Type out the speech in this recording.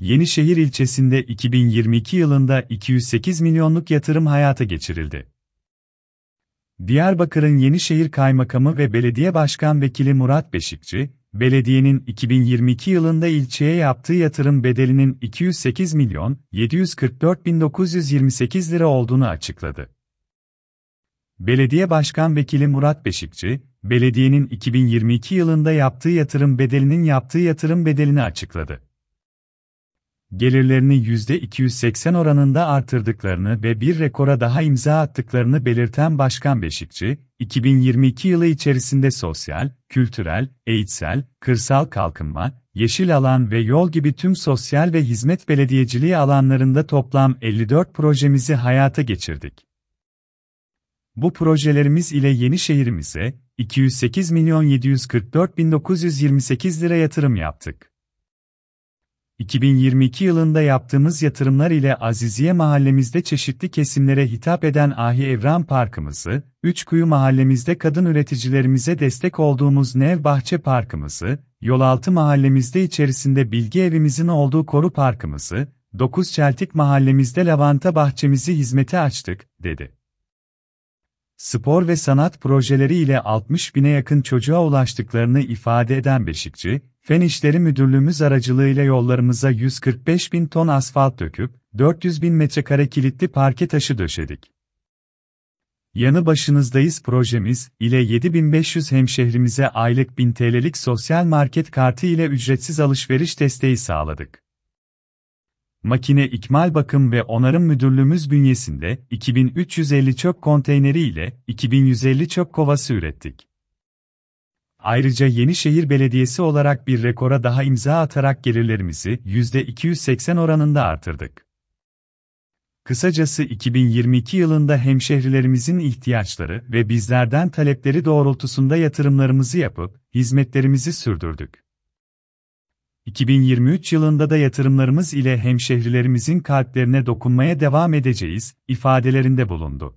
Yenişehir ilçesinde 2022 yılında 208 milyonluk yatırım hayata geçirildi. Diyarbakır'ın Yenişehir Kaymakamı ve Belediye Başkan Vekili Murat Beşikçi, belediyenin 2022 yılında ilçeye yaptığı yatırım bedelinin 208 milyon 744 bin 928 lira olduğunu açıkladı. Belediye Başkan Vekili Murat Beşikçi, belediyenin 2022 yılında yaptığı yatırım bedelinin yaptığı yatırım bedelini açıkladı gelirlerini %280 oranında artırdıklarını ve bir rekora daha imza attıklarını belirten Başkan Beşikçi, 2022 yılı içerisinde sosyal, kültürel, eğitsel, kırsal kalkınma, yeşil alan ve yol gibi tüm sosyal ve hizmet belediyeciliği alanlarında toplam 54 projemizi hayata geçirdik. Bu projelerimiz ile yeni şehrimize 208.744.928 lira yatırım yaptık. 2022 yılında yaptığımız yatırımlar ile Aziziye mahallemizde çeşitli kesimlere hitap eden Ahi Evran Parkımızı, Üçkuyu mahallemizde kadın üreticilerimize destek olduğumuz Nev Bahçe Parkımızı, Yolaltı mahallemizde içerisinde bilgi evimizin olduğu Koru Parkımızı, dokuz Çeltik mahallemizde lavanta bahçemizi hizmete açtık, dedi. Spor ve sanat projeleri ile 60 bine yakın çocuğa ulaştıklarını ifade eden Beşikçi, Fen İşleri Müdürlüğümüz aracılığıyla yollarımıza 145 bin ton asfalt döküp, 400 bin metrekare kilitli parke taşı döşedik. Yanı başınızdayız projemiz ile 7500 hemşehrimize aylık 1000 TL'lik sosyal market kartı ile ücretsiz alışveriş desteği sağladık. Makine İkmal Bakım ve Onarım Müdürlüğümüz bünyesinde 2350 çöp konteyneri ile 2150 çöp kovası ürettik. Ayrıca Yenişehir Belediyesi olarak bir rekora daha imza atarak gelirlerimizi %280 oranında artırdık. Kısacası 2022 yılında hemşehrilerimizin ihtiyaçları ve bizlerden talepleri doğrultusunda yatırımlarımızı yapıp hizmetlerimizi sürdürdük. 2023 yılında da yatırımlarımız ile hemşehrilerimizin kalplerine dokunmaya devam edeceğiz ifadelerinde bulundu.